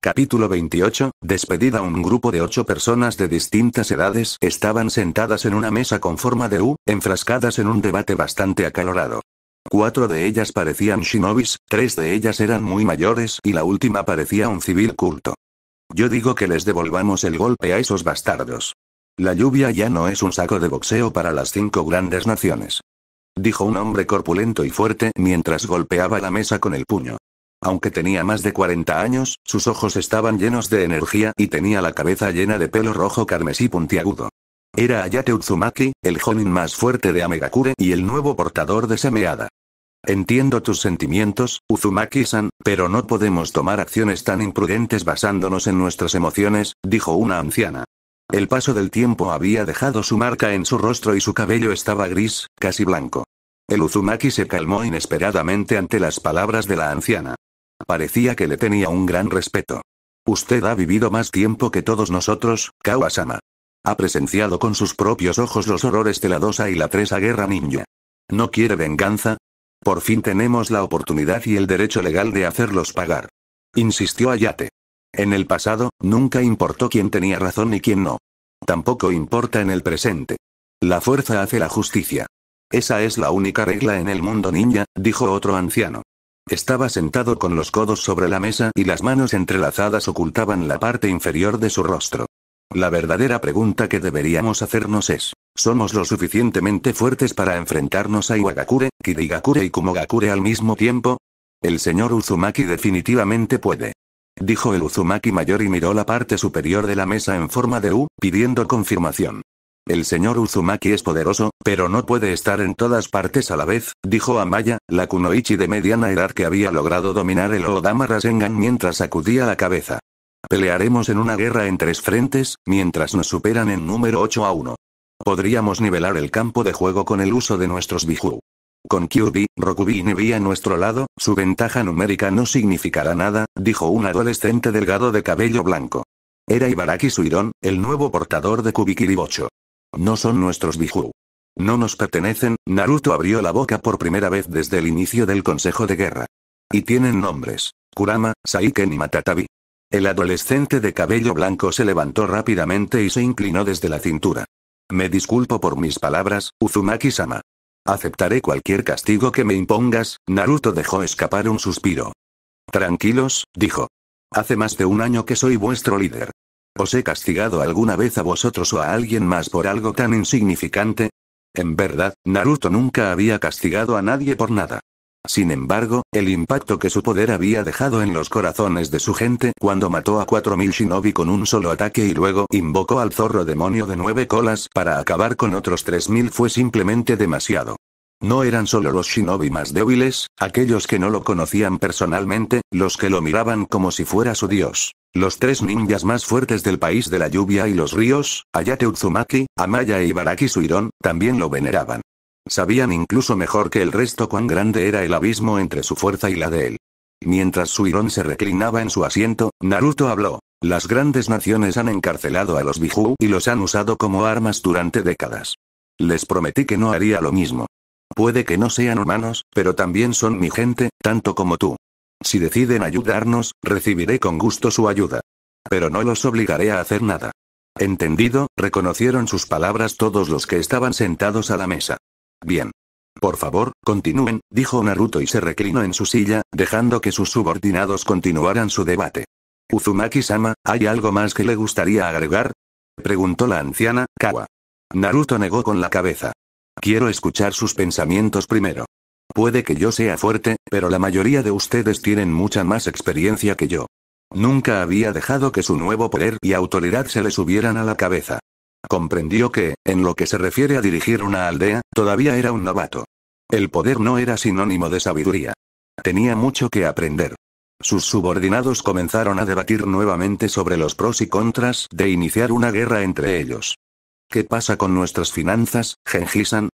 Capítulo 28, despedida Un grupo de ocho personas de distintas edades estaban sentadas en una mesa con forma de U, enfrascadas en un debate bastante acalorado. Cuatro de ellas parecían shinobis, tres de ellas eran muy mayores y la última parecía un civil culto. Yo digo que les devolvamos el golpe a esos bastardos. La lluvia ya no es un saco de boxeo para las cinco grandes naciones. Dijo un hombre corpulento y fuerte mientras golpeaba la mesa con el puño. Aunque tenía más de 40 años, sus ojos estaban llenos de energía y tenía la cabeza llena de pelo rojo carmesí puntiagudo. Era Ayate Uzumaki, el jonin más fuerte de Amegakure y el nuevo portador de Semeada. Entiendo tus sentimientos, Uzumaki-san, pero no podemos tomar acciones tan imprudentes basándonos en nuestras emociones, dijo una anciana. El paso del tiempo había dejado su marca en su rostro y su cabello estaba gris, casi blanco. El Uzumaki se calmó inesperadamente ante las palabras de la anciana. Parecía que le tenía un gran respeto. Usted ha vivido más tiempo que todos nosotros, Kawasama. Ha presenciado con sus propios ojos los horrores de la Dosa y la a Guerra Ninja. ¿No quiere venganza? Por fin tenemos la oportunidad y el derecho legal de hacerlos pagar. Insistió Ayate. En el pasado, nunca importó quién tenía razón y quién no. Tampoco importa en el presente. La fuerza hace la justicia. Esa es la única regla en el mundo ninja, dijo otro anciano. Estaba sentado con los codos sobre la mesa y las manos entrelazadas ocultaban la parte inferior de su rostro. La verdadera pregunta que deberíamos hacernos es, somos lo suficientemente fuertes para enfrentarnos a Iwagakure, Kirigakure y Kumogakure al mismo tiempo. El señor Uzumaki definitivamente puede. Dijo el Uzumaki mayor y miró la parte superior de la mesa en forma de U, pidiendo confirmación. El señor Uzumaki es poderoso, pero no puede estar en todas partes a la vez, dijo Amaya, la kunoichi de mediana edad que había logrado dominar el Oodama Rasengan mientras sacudía la cabeza. Pelearemos en una guerra en tres frentes, mientras nos superan en número 8 a 1. Podríamos nivelar el campo de juego con el uso de nuestros Biju. Con Kyubi, Rokubi y Nibi a nuestro lado, su ventaja numérica no significará nada, dijo un adolescente delgado de cabello blanco. Era Ibaraki Suiron, el nuevo portador de Kubikiribocho. No son nuestros Biju. No nos pertenecen, Naruto abrió la boca por primera vez desde el inicio del Consejo de Guerra. Y tienen nombres. Kurama, Saiken y Matatabi. El adolescente de cabello blanco se levantó rápidamente y se inclinó desde la cintura. Me disculpo por mis palabras, Uzumaki-sama. Aceptaré cualquier castigo que me impongas, Naruto dejó escapar un suspiro. Tranquilos, dijo. Hace más de un año que soy vuestro líder. ¿Os he castigado alguna vez a vosotros o a alguien más por algo tan insignificante? En verdad, Naruto nunca había castigado a nadie por nada. Sin embargo, el impacto que su poder había dejado en los corazones de su gente cuando mató a 4.000 shinobi con un solo ataque y luego invocó al zorro demonio de nueve colas para acabar con otros 3.000 fue simplemente demasiado. No eran solo los shinobi más débiles, aquellos que no lo conocían personalmente, los que lo miraban como si fuera su dios. Los tres ninjas más fuertes del país de la lluvia y los ríos, Ayate Uzumaki, Amaya y e Baraki Suiron, también lo veneraban. Sabían incluso mejor que el resto cuán grande era el abismo entre su fuerza y la de él. Mientras Suirón se reclinaba en su asiento, Naruto habló. Las grandes naciones han encarcelado a los bijú y los han usado como armas durante décadas. Les prometí que no haría lo mismo. Puede que no sean humanos, pero también son mi gente, tanto como tú. Si deciden ayudarnos, recibiré con gusto su ayuda. Pero no los obligaré a hacer nada. Entendido, reconocieron sus palabras todos los que estaban sentados a la mesa. Bien. Por favor, continúen, dijo Naruto y se reclinó en su silla, dejando que sus subordinados continuaran su debate. Uzumaki-sama, ¿hay algo más que le gustaría agregar? Preguntó la anciana, Kawa. Naruto negó con la cabeza. Quiero escuchar sus pensamientos primero. Puede que yo sea fuerte, pero la mayoría de ustedes tienen mucha más experiencia que yo. Nunca había dejado que su nuevo poder y autoridad se les subieran a la cabeza comprendió que, en lo que se refiere a dirigir una aldea, todavía era un novato. El poder no era sinónimo de sabiduría. Tenía mucho que aprender. Sus subordinados comenzaron a debatir nuevamente sobre los pros y contras de iniciar una guerra entre ellos. ¿Qué pasa con nuestras finanzas, Genghisan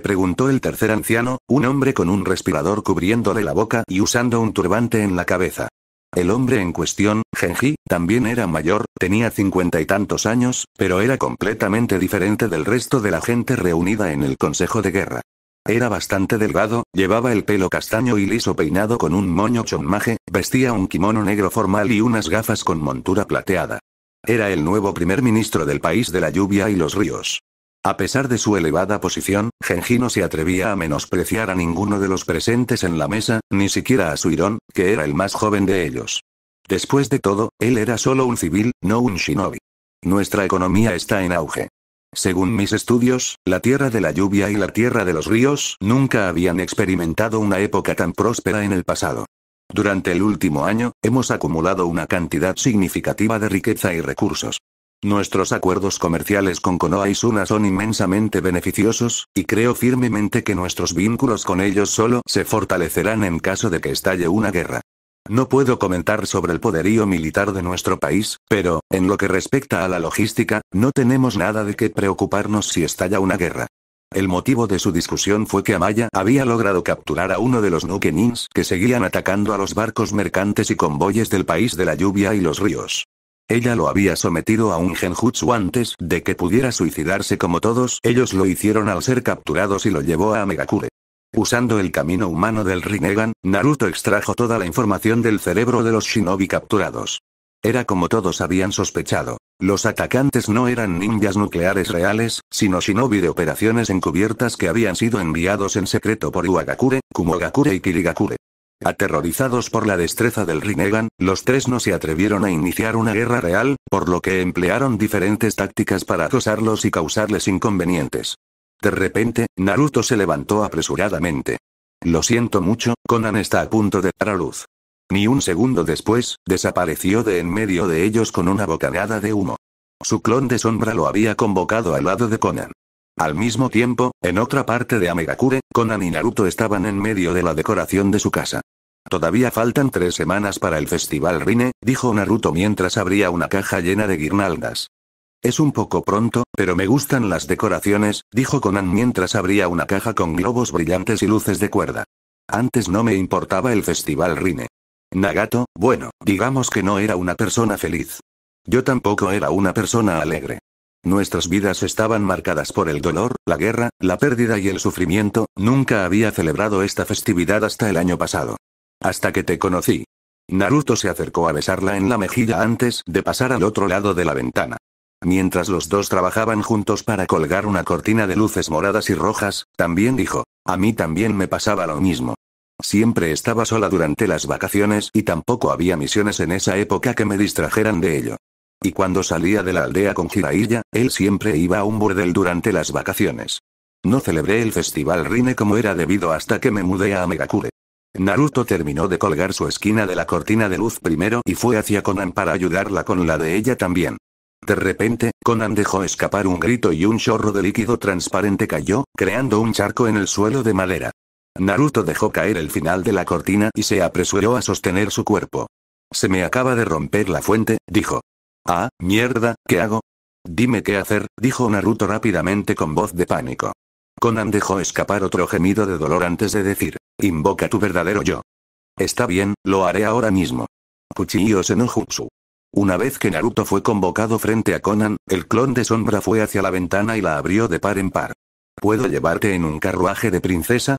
Preguntó el tercer anciano, un hombre con un respirador cubriéndole la boca y usando un turbante en la cabeza. El hombre en cuestión, Genji, también era mayor, tenía cincuenta y tantos años, pero era completamente diferente del resto de la gente reunida en el Consejo de Guerra. Era bastante delgado, llevaba el pelo castaño y liso peinado con un moño chonmaje, vestía un kimono negro formal y unas gafas con montura plateada. Era el nuevo primer ministro del país de la lluvia y los ríos. A pesar de su elevada posición, Genji no se atrevía a menospreciar a ninguno de los presentes en la mesa, ni siquiera a Suirón, que era el más joven de ellos. Después de todo, él era solo un civil, no un shinobi. Nuestra economía está en auge. Según mis estudios, la tierra de la lluvia y la tierra de los ríos nunca habían experimentado una época tan próspera en el pasado. Durante el último año, hemos acumulado una cantidad significativa de riqueza y recursos. Nuestros acuerdos comerciales con Konoha y Suna son inmensamente beneficiosos, y creo firmemente que nuestros vínculos con ellos solo se fortalecerán en caso de que estalle una guerra. No puedo comentar sobre el poderío militar de nuestro país, pero, en lo que respecta a la logística, no tenemos nada de qué preocuparnos si estalla una guerra. El motivo de su discusión fue que Amaya había logrado capturar a uno de los Nukenins que seguían atacando a los barcos mercantes y convoyes del país de la lluvia y los ríos. Ella lo había sometido a un genjutsu antes de que pudiera suicidarse como todos ellos lo hicieron al ser capturados y lo llevó a Megakure. Usando el camino humano del Rinnegan, Naruto extrajo toda la información del cerebro de los shinobi capturados. Era como todos habían sospechado. Los atacantes no eran ninjas nucleares reales, sino shinobi de operaciones encubiertas que habían sido enviados en secreto por Uagakure, Kumogakure y Kirigakure. Aterrorizados por la destreza del Rinnegan, los tres no se atrevieron a iniciar una guerra real, por lo que emplearon diferentes tácticas para acosarlos y causarles inconvenientes. De repente, Naruto se levantó apresuradamente. Lo siento mucho, Conan está a punto de dar a luz. Ni un segundo después, desapareció de en medio de ellos con una bocanada de humo. Su clon de sombra lo había convocado al lado de Conan. Al mismo tiempo, en otra parte de Amegakure, Conan y Naruto estaban en medio de la decoración de su casa. Todavía faltan tres semanas para el festival Rine, dijo Naruto mientras abría una caja llena de guirnaldas. Es un poco pronto, pero me gustan las decoraciones, dijo Conan mientras abría una caja con globos brillantes y luces de cuerda. Antes no me importaba el festival Rine. Nagato, bueno, digamos que no era una persona feliz. Yo tampoco era una persona alegre. Nuestras vidas estaban marcadas por el dolor, la guerra, la pérdida y el sufrimiento, nunca había celebrado esta festividad hasta el año pasado. Hasta que te conocí. Naruto se acercó a besarla en la mejilla antes de pasar al otro lado de la ventana. Mientras los dos trabajaban juntos para colgar una cortina de luces moradas y rojas, también dijo, a mí también me pasaba lo mismo. Siempre estaba sola durante las vacaciones y tampoco había misiones en esa época que me distrajeran de ello. Y cuando salía de la aldea con Jiraiya, él siempre iba a un burdel durante las vacaciones. No celebré el festival Rine como era debido hasta que me mudé a Megakure. Naruto terminó de colgar su esquina de la cortina de luz primero y fue hacia Conan para ayudarla con la de ella también. De repente, Conan dejó escapar un grito y un chorro de líquido transparente cayó, creando un charco en el suelo de madera. Naruto dejó caer el final de la cortina y se apresuró a sostener su cuerpo. Se me acaba de romper la fuente, dijo. Ah, mierda, ¿qué hago? Dime qué hacer, dijo Naruto rápidamente con voz de pánico. Conan dejó escapar otro gemido de dolor antes de decir, invoca tu verdadero yo. Está bien, lo haré ahora mismo. Kuchiyo Senojutsu. Una vez que Naruto fue convocado frente a Conan, el clon de sombra fue hacia la ventana y la abrió de par en par. ¿Puedo llevarte en un carruaje de princesa?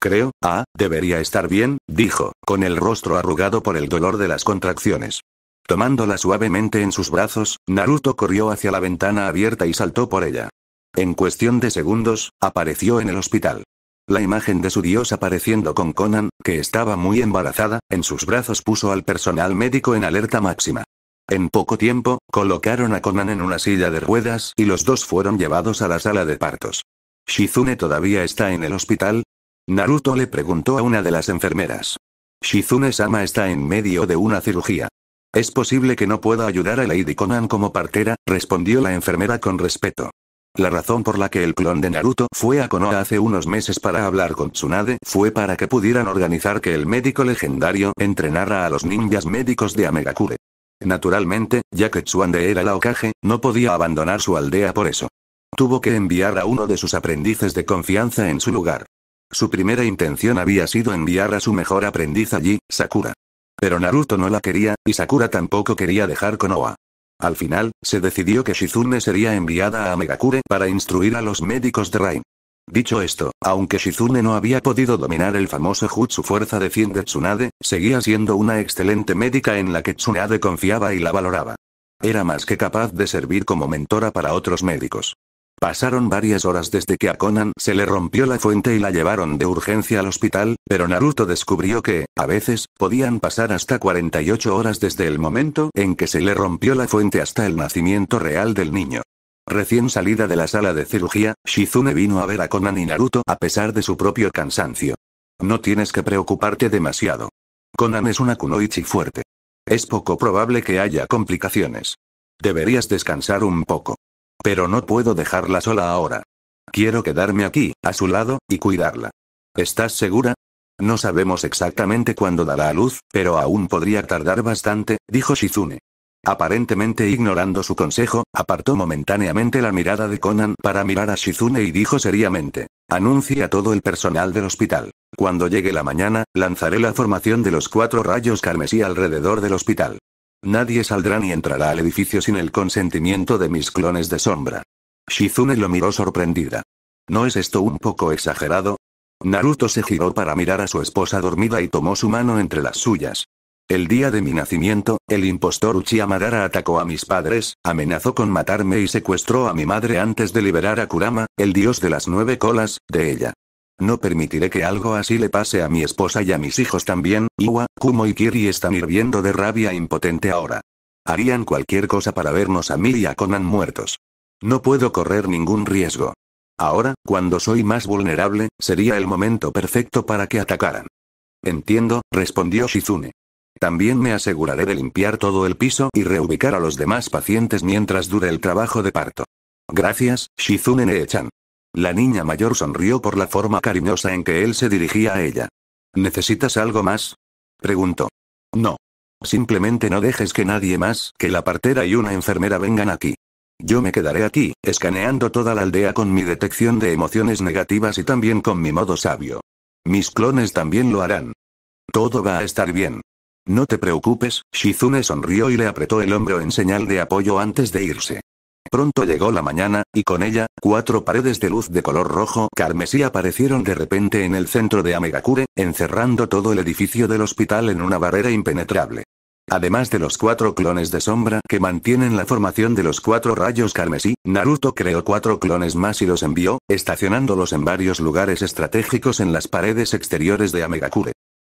Creo, ah, debería estar bien, dijo, con el rostro arrugado por el dolor de las contracciones. Tomándola suavemente en sus brazos, Naruto corrió hacia la ventana abierta y saltó por ella. En cuestión de segundos, apareció en el hospital. La imagen de su dios apareciendo con Conan, que estaba muy embarazada, en sus brazos puso al personal médico en alerta máxima. En poco tiempo, colocaron a Conan en una silla de ruedas y los dos fueron llevados a la sala de partos. ¿Shizune todavía está en el hospital? Naruto le preguntó a una de las enfermeras. Shizune-sama está en medio de una cirugía. Es posible que no pueda ayudar a Lady Conan como partera, respondió la enfermera con respeto. La razón por la que el clon de Naruto fue a Konoha hace unos meses para hablar con Tsunade fue para que pudieran organizar que el médico legendario entrenara a los ninjas médicos de Amegakure. Naturalmente, ya que Tsunade era la Okage, no podía abandonar su aldea por eso. Tuvo que enviar a uno de sus aprendices de confianza en su lugar. Su primera intención había sido enviar a su mejor aprendiz allí, Sakura. Pero Naruto no la quería, y Sakura tampoco quería dejar Konoha. Al final, se decidió que Shizune sería enviada a Megakure para instruir a los médicos de Rain. Dicho esto, aunque Shizune no había podido dominar el famoso jutsu fuerza de 100 de Tsunade, seguía siendo una excelente médica en la que Tsunade confiaba y la valoraba. Era más que capaz de servir como mentora para otros médicos. Pasaron varias horas desde que a Conan se le rompió la fuente y la llevaron de urgencia al hospital, pero Naruto descubrió que, a veces, podían pasar hasta 48 horas desde el momento en que se le rompió la fuente hasta el nacimiento real del niño. Recién salida de la sala de cirugía, Shizune vino a ver a Conan y Naruto a pesar de su propio cansancio. No tienes que preocuparte demasiado. Conan es una kunoichi fuerte. Es poco probable que haya complicaciones. Deberías descansar un poco. Pero no puedo dejarla sola ahora. Quiero quedarme aquí, a su lado, y cuidarla. ¿Estás segura? No sabemos exactamente cuándo dará a luz, pero aún podría tardar bastante, dijo Shizune. Aparentemente ignorando su consejo, apartó momentáneamente la mirada de Conan para mirar a Shizune y dijo seriamente, anuncia a todo el personal del hospital. Cuando llegue la mañana, lanzaré la formación de los cuatro rayos carmesí alrededor del hospital. Nadie saldrá ni entrará al edificio sin el consentimiento de mis clones de sombra. Shizune lo miró sorprendida. ¿No es esto un poco exagerado? Naruto se giró para mirar a su esposa dormida y tomó su mano entre las suyas. El día de mi nacimiento, el impostor Uchiha Madara atacó a mis padres, amenazó con matarme y secuestró a mi madre antes de liberar a Kurama, el dios de las nueve colas, de ella. No permitiré que algo así le pase a mi esposa y a mis hijos también, Iwa, Kumo y Kiri están hirviendo de rabia impotente ahora. Harían cualquier cosa para vernos a mí y a Conan muertos. No puedo correr ningún riesgo. Ahora, cuando soy más vulnerable, sería el momento perfecto para que atacaran. Entiendo, respondió Shizune. También me aseguraré de limpiar todo el piso y reubicar a los demás pacientes mientras dure el trabajo de parto. Gracias, Shizune Neechan. La niña mayor sonrió por la forma cariñosa en que él se dirigía a ella. ¿Necesitas algo más? preguntó. No. Simplemente no dejes que nadie más que la partera y una enfermera vengan aquí. Yo me quedaré aquí, escaneando toda la aldea con mi detección de emociones negativas y también con mi modo sabio. Mis clones también lo harán. Todo va a estar bien. No te preocupes, Shizune sonrió y le apretó el hombro en señal de apoyo antes de irse. Pronto llegó la mañana, y con ella, cuatro paredes de luz de color rojo carmesí aparecieron de repente en el centro de Amegakure, encerrando todo el edificio del hospital en una barrera impenetrable. Además de los cuatro clones de sombra que mantienen la formación de los cuatro rayos carmesí, Naruto creó cuatro clones más y los envió, estacionándolos en varios lugares estratégicos en las paredes exteriores de Amegakure.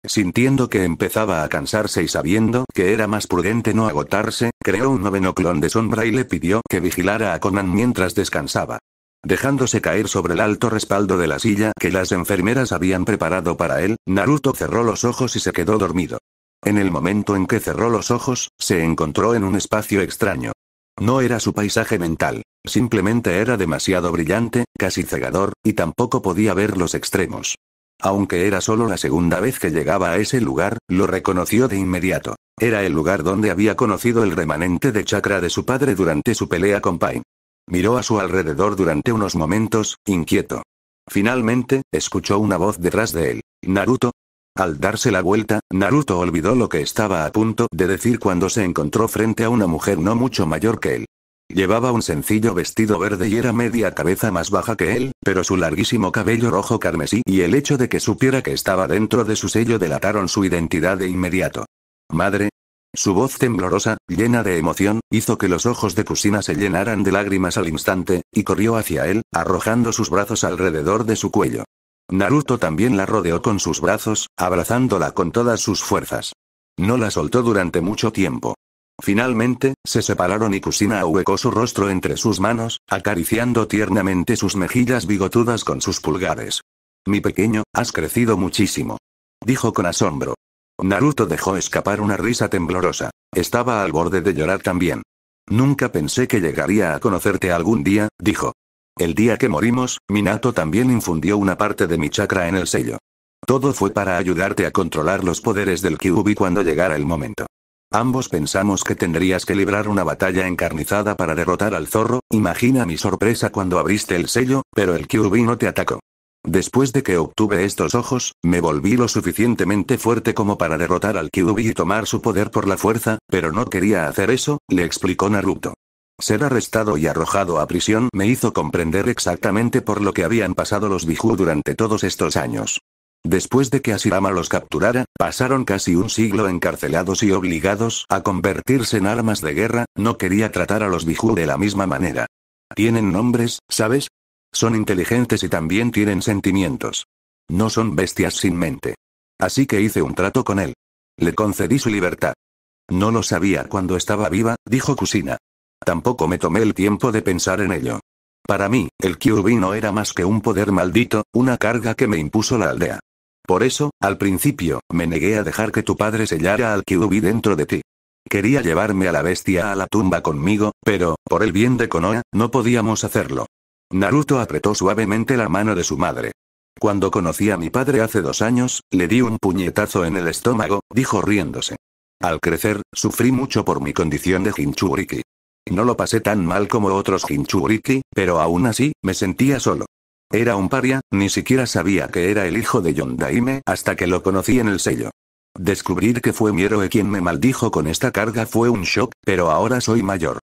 Sintiendo que empezaba a cansarse y sabiendo que era más prudente no agotarse, creó un noveno clon de sombra y le pidió que vigilara a Conan mientras descansaba. Dejándose caer sobre el alto respaldo de la silla que las enfermeras habían preparado para él, Naruto cerró los ojos y se quedó dormido. En el momento en que cerró los ojos, se encontró en un espacio extraño. No era su paisaje mental, simplemente era demasiado brillante, casi cegador, y tampoco podía ver los extremos. Aunque era solo la segunda vez que llegaba a ese lugar, lo reconoció de inmediato. Era el lugar donde había conocido el remanente de chakra de su padre durante su pelea con Pain. Miró a su alrededor durante unos momentos, inquieto. Finalmente, escuchó una voz detrás de él. Naruto. Al darse la vuelta, Naruto olvidó lo que estaba a punto de decir cuando se encontró frente a una mujer no mucho mayor que él. Llevaba un sencillo vestido verde y era media cabeza más baja que él, pero su larguísimo cabello rojo carmesí y el hecho de que supiera que estaba dentro de su sello delataron su identidad de inmediato. Madre. Su voz temblorosa, llena de emoción, hizo que los ojos de Kusina se llenaran de lágrimas al instante, y corrió hacia él, arrojando sus brazos alrededor de su cuello. Naruto también la rodeó con sus brazos, abrazándola con todas sus fuerzas. No la soltó durante mucho tiempo. Finalmente, se separaron y Kusina ahuecó su rostro entre sus manos, acariciando tiernamente sus mejillas bigotudas con sus pulgares. Mi pequeño, has crecido muchísimo. Dijo con asombro. Naruto dejó escapar una risa temblorosa. Estaba al borde de llorar también. Nunca pensé que llegaría a conocerte algún día, dijo. El día que morimos, Minato también infundió una parte de mi chakra en el sello. Todo fue para ayudarte a controlar los poderes del Kyubi cuando llegara el momento. Ambos pensamos que tendrías que librar una batalla encarnizada para derrotar al zorro, imagina mi sorpresa cuando abriste el sello, pero el Kyuubi no te atacó. Después de que obtuve estos ojos, me volví lo suficientemente fuerte como para derrotar al Kyuubi y tomar su poder por la fuerza, pero no quería hacer eso, le explicó Naruto. Ser arrestado y arrojado a prisión me hizo comprender exactamente por lo que habían pasado los Biju durante todos estos años. Después de que Asirama los capturara, pasaron casi un siglo encarcelados y obligados a convertirse en armas de guerra, no quería tratar a los Biju de la misma manera. Tienen nombres, ¿sabes? Son inteligentes y también tienen sentimientos. No son bestias sin mente. Así que hice un trato con él. Le concedí su libertad. No lo sabía cuando estaba viva, dijo Kusina. Tampoco me tomé el tiempo de pensar en ello. Para mí, el Kyubi no era más que un poder maldito, una carga que me impuso la aldea. Por eso, al principio, me negué a dejar que tu padre sellara al Kyuubi dentro de ti. Quería llevarme a la bestia a la tumba conmigo, pero, por el bien de Konoha, no podíamos hacerlo. Naruto apretó suavemente la mano de su madre. Cuando conocí a mi padre hace dos años, le di un puñetazo en el estómago, dijo riéndose. Al crecer, sufrí mucho por mi condición de Hinchuriki. No lo pasé tan mal como otros Hinchuriki, pero aún así, me sentía solo. Era un paria, ni siquiera sabía que era el hijo de Yondaime hasta que lo conocí en el sello. Descubrir que fue mi héroe quien me maldijo con esta carga fue un shock, pero ahora soy mayor.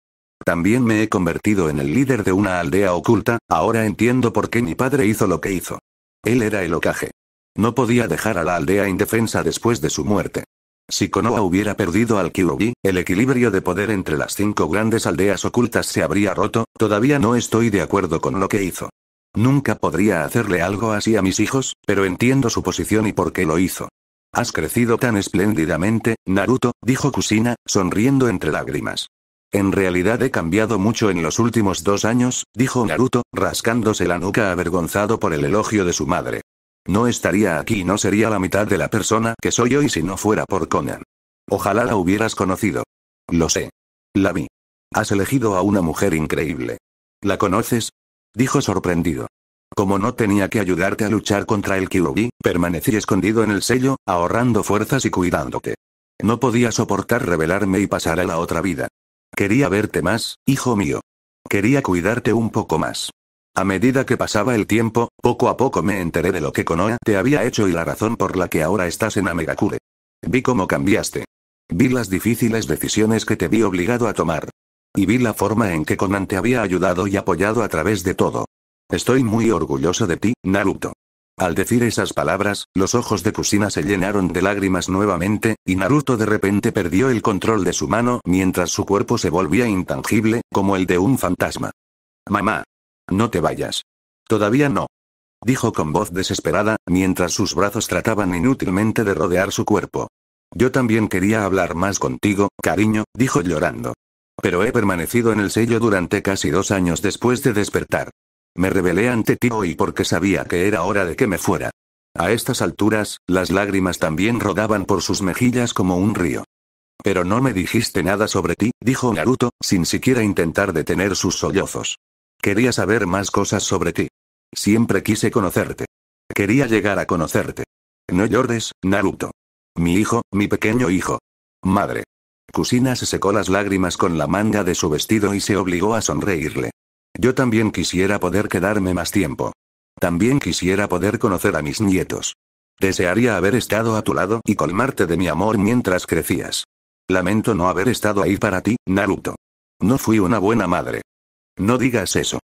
También me he convertido en el líder de una aldea oculta, ahora entiendo por qué mi padre hizo lo que hizo. Él era el ocaje. No podía dejar a la aldea indefensa después de su muerte. Si Konoha hubiera perdido al Kyuubi, el equilibrio de poder entre las cinco grandes aldeas ocultas se habría roto, todavía no estoy de acuerdo con lo que hizo. Nunca podría hacerle algo así a mis hijos, pero entiendo su posición y por qué lo hizo. Has crecido tan espléndidamente, Naruto, dijo Kusina, sonriendo entre lágrimas. En realidad he cambiado mucho en los últimos dos años, dijo Naruto, rascándose la nuca avergonzado por el elogio de su madre. No estaría aquí y no sería la mitad de la persona que soy hoy si no fuera por Conan. Ojalá la hubieras conocido. Lo sé. La vi. Has elegido a una mujer increíble. ¿La conoces? dijo sorprendido. Como no tenía que ayudarte a luchar contra el Kyuubi, permanecí escondido en el sello, ahorrando fuerzas y cuidándote. No podía soportar revelarme y pasar a la otra vida. Quería verte más, hijo mío. Quería cuidarte un poco más. A medida que pasaba el tiempo, poco a poco me enteré de lo que Konoha te había hecho y la razón por la que ahora estás en Amegakure. Vi cómo cambiaste. Vi las difíciles decisiones que te vi obligado a tomar y vi la forma en que Conan te había ayudado y apoyado a través de todo. Estoy muy orgulloso de ti, Naruto. Al decir esas palabras, los ojos de Kusina se llenaron de lágrimas nuevamente, y Naruto de repente perdió el control de su mano mientras su cuerpo se volvía intangible, como el de un fantasma. Mamá. No te vayas. Todavía no. Dijo con voz desesperada, mientras sus brazos trataban inútilmente de rodear su cuerpo. Yo también quería hablar más contigo, cariño, dijo llorando. Pero he permanecido en el sello durante casi dos años después de despertar. Me rebelé ante ti hoy porque sabía que era hora de que me fuera. A estas alturas, las lágrimas también rodaban por sus mejillas como un río. Pero no me dijiste nada sobre ti, dijo Naruto, sin siquiera intentar detener sus sollozos. Quería saber más cosas sobre ti. Siempre quise conocerte. Quería llegar a conocerte. No llores, Naruto. Mi hijo, mi pequeño hijo. Madre. Cusina se secó las lágrimas con la manga de su vestido y se obligó a sonreírle. Yo también quisiera poder quedarme más tiempo. También quisiera poder conocer a mis nietos. Desearía haber estado a tu lado y colmarte de mi amor mientras crecías. Lamento no haber estado ahí para ti, Naruto. No fui una buena madre. No digas eso.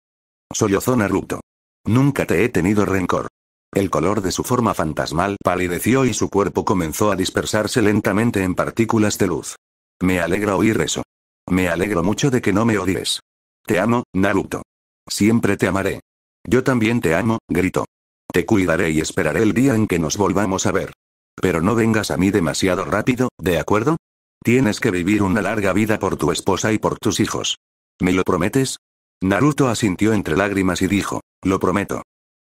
Sollozó Naruto. Nunca te he tenido rencor. El color de su forma fantasmal palideció y su cuerpo comenzó a dispersarse lentamente en partículas de luz. Me alegra oír eso. Me alegro mucho de que no me odies. Te amo, Naruto. Siempre te amaré. Yo también te amo, gritó. Te cuidaré y esperaré el día en que nos volvamos a ver. Pero no vengas a mí demasiado rápido, ¿de acuerdo? Tienes que vivir una larga vida por tu esposa y por tus hijos. ¿Me lo prometes? Naruto asintió entre lágrimas y dijo, lo prometo.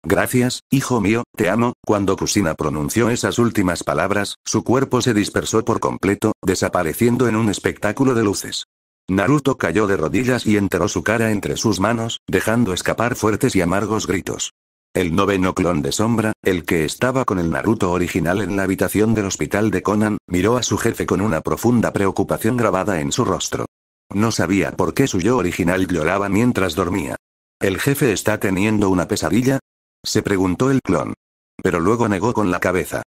Gracias, hijo mío, te amo. Cuando Kusina pronunció esas últimas palabras, su cuerpo se dispersó por completo, desapareciendo en un espectáculo de luces. Naruto cayó de rodillas y enteró su cara entre sus manos, dejando escapar fuertes y amargos gritos. El noveno clon de sombra, el que estaba con el Naruto original en la habitación del hospital de Conan, miró a su jefe con una profunda preocupación grabada en su rostro. No sabía por qué su yo original lloraba mientras dormía. ¿El jefe está teniendo una pesadilla? Se preguntó el clon. Pero luego negó con la cabeza.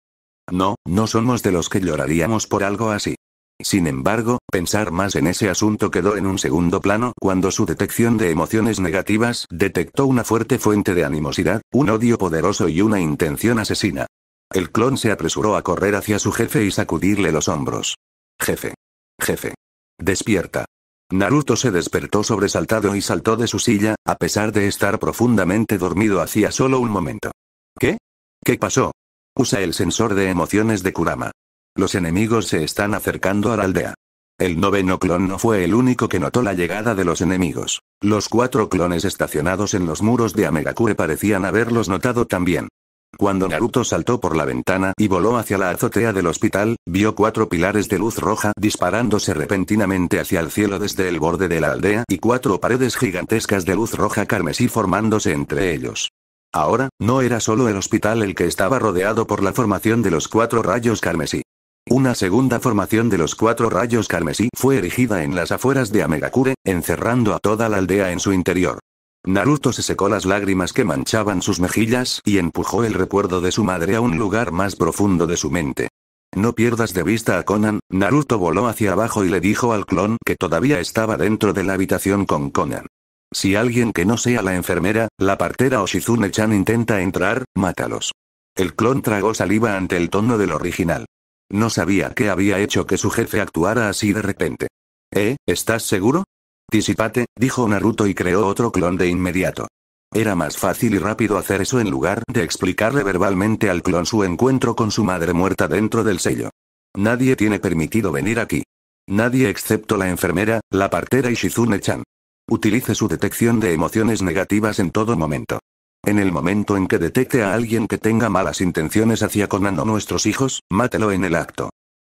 No, no somos de los que lloraríamos por algo así. Sin embargo, pensar más en ese asunto quedó en un segundo plano cuando su detección de emociones negativas detectó una fuerte fuente de animosidad, un odio poderoso y una intención asesina. El clon se apresuró a correr hacia su jefe y sacudirle los hombros. Jefe. Jefe. Despierta. Naruto se despertó sobresaltado y saltó de su silla, a pesar de estar profundamente dormido hacía solo un momento. ¿Qué? ¿Qué pasó? Usa el sensor de emociones de Kurama. Los enemigos se están acercando a la aldea. El noveno clon no fue el único que notó la llegada de los enemigos. Los cuatro clones estacionados en los muros de Amegakure parecían haberlos notado también. Cuando Naruto saltó por la ventana y voló hacia la azotea del hospital, vio cuatro pilares de luz roja disparándose repentinamente hacia el cielo desde el borde de la aldea y cuatro paredes gigantescas de luz roja carmesí formándose entre ellos. Ahora, no era solo el hospital el que estaba rodeado por la formación de los cuatro rayos carmesí. Una segunda formación de los cuatro rayos carmesí fue erigida en las afueras de Amegakure, encerrando a toda la aldea en su interior. Naruto se secó las lágrimas que manchaban sus mejillas y empujó el recuerdo de su madre a un lugar más profundo de su mente. No pierdas de vista a Conan, Naruto voló hacia abajo y le dijo al clon que todavía estaba dentro de la habitación con Conan. Si alguien que no sea la enfermera, la partera o Shizune-chan intenta entrar, mátalos. El clon tragó saliva ante el tono del original. No sabía qué había hecho que su jefe actuara así de repente. ¿Eh? ¿Estás seguro? Disipate, dijo Naruto y creó otro clon de inmediato. Era más fácil y rápido hacer eso en lugar de explicarle verbalmente al clon su encuentro con su madre muerta dentro del sello. Nadie tiene permitido venir aquí. Nadie excepto la enfermera, la partera y Shizune-chan. Utilice su detección de emociones negativas en todo momento. En el momento en que detecte a alguien que tenga malas intenciones hacia Conan o nuestros hijos, mátelo en el acto.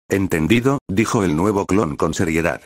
Entendido, dijo el nuevo clon con seriedad.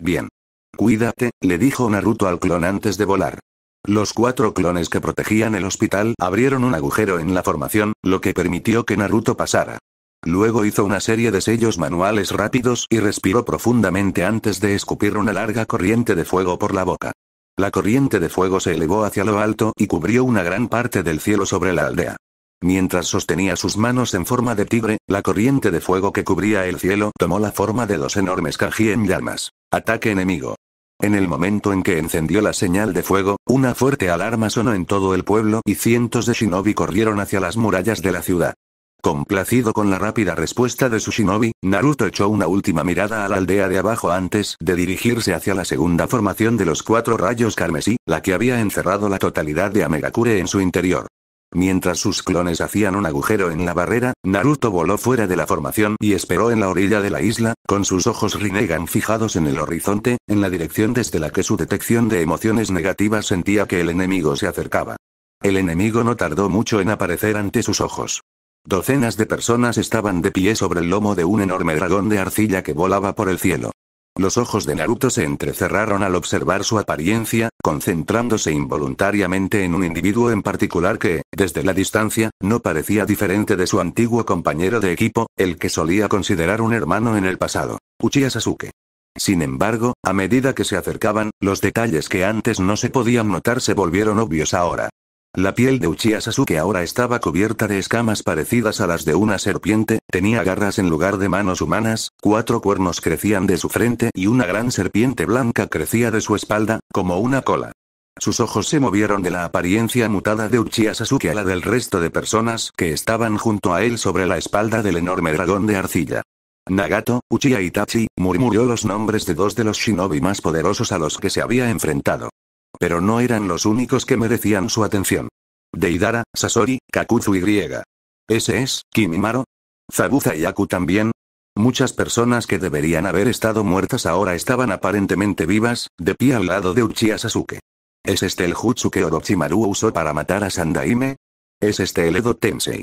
Bien. Cuídate, le dijo Naruto al clon antes de volar. Los cuatro clones que protegían el hospital abrieron un agujero en la formación, lo que permitió que Naruto pasara. Luego hizo una serie de sellos manuales rápidos y respiró profundamente antes de escupir una larga corriente de fuego por la boca. La corriente de fuego se elevó hacia lo alto y cubrió una gran parte del cielo sobre la aldea. Mientras sostenía sus manos en forma de tigre, la corriente de fuego que cubría el cielo tomó la forma de los enormes Kaji en llamas. Ataque enemigo. En el momento en que encendió la señal de fuego, una fuerte alarma sonó en todo el pueblo y cientos de shinobi corrieron hacia las murallas de la ciudad. Complacido con la rápida respuesta de su shinobi, Naruto echó una última mirada a la aldea de abajo antes de dirigirse hacia la segunda formación de los cuatro rayos carmesí, la que había encerrado la totalidad de Amegakure en su interior. Mientras sus clones hacían un agujero en la barrera, Naruto voló fuera de la formación y esperó en la orilla de la isla, con sus ojos Rinnegan fijados en el horizonte, en la dirección desde la que su detección de emociones negativas sentía que el enemigo se acercaba. El enemigo no tardó mucho en aparecer ante sus ojos. Docenas de personas estaban de pie sobre el lomo de un enorme dragón de arcilla que volaba por el cielo. Los ojos de Naruto se entrecerraron al observar su apariencia, concentrándose involuntariamente en un individuo en particular que, desde la distancia, no parecía diferente de su antiguo compañero de equipo, el que solía considerar un hermano en el pasado, Uchiha Sasuke. Sin embargo, a medida que se acercaban, los detalles que antes no se podían notar se volvieron obvios ahora. La piel de Uchiha Sasuke ahora estaba cubierta de escamas parecidas a las de una serpiente, tenía garras en lugar de manos humanas, cuatro cuernos crecían de su frente y una gran serpiente blanca crecía de su espalda, como una cola. Sus ojos se movieron de la apariencia mutada de Uchiha Sasuke a la del resto de personas que estaban junto a él sobre la espalda del enorme dragón de arcilla. Nagato, Uchiha Itachi, murmuró los nombres de dos de los shinobi más poderosos a los que se había enfrentado. Pero no eran los únicos que merecían su atención. Deidara, Sasori, Kakuzu y Griega. ¿Ese es, Kimimaro? ¿Zabuza y Aku también? Muchas personas que deberían haber estado muertas ahora estaban aparentemente vivas, de pie al lado de Uchiha Sasuke. ¿Es este el jutsu que Orochimaru usó para matar a Sandaime? ¿Es este el Edo Tensei?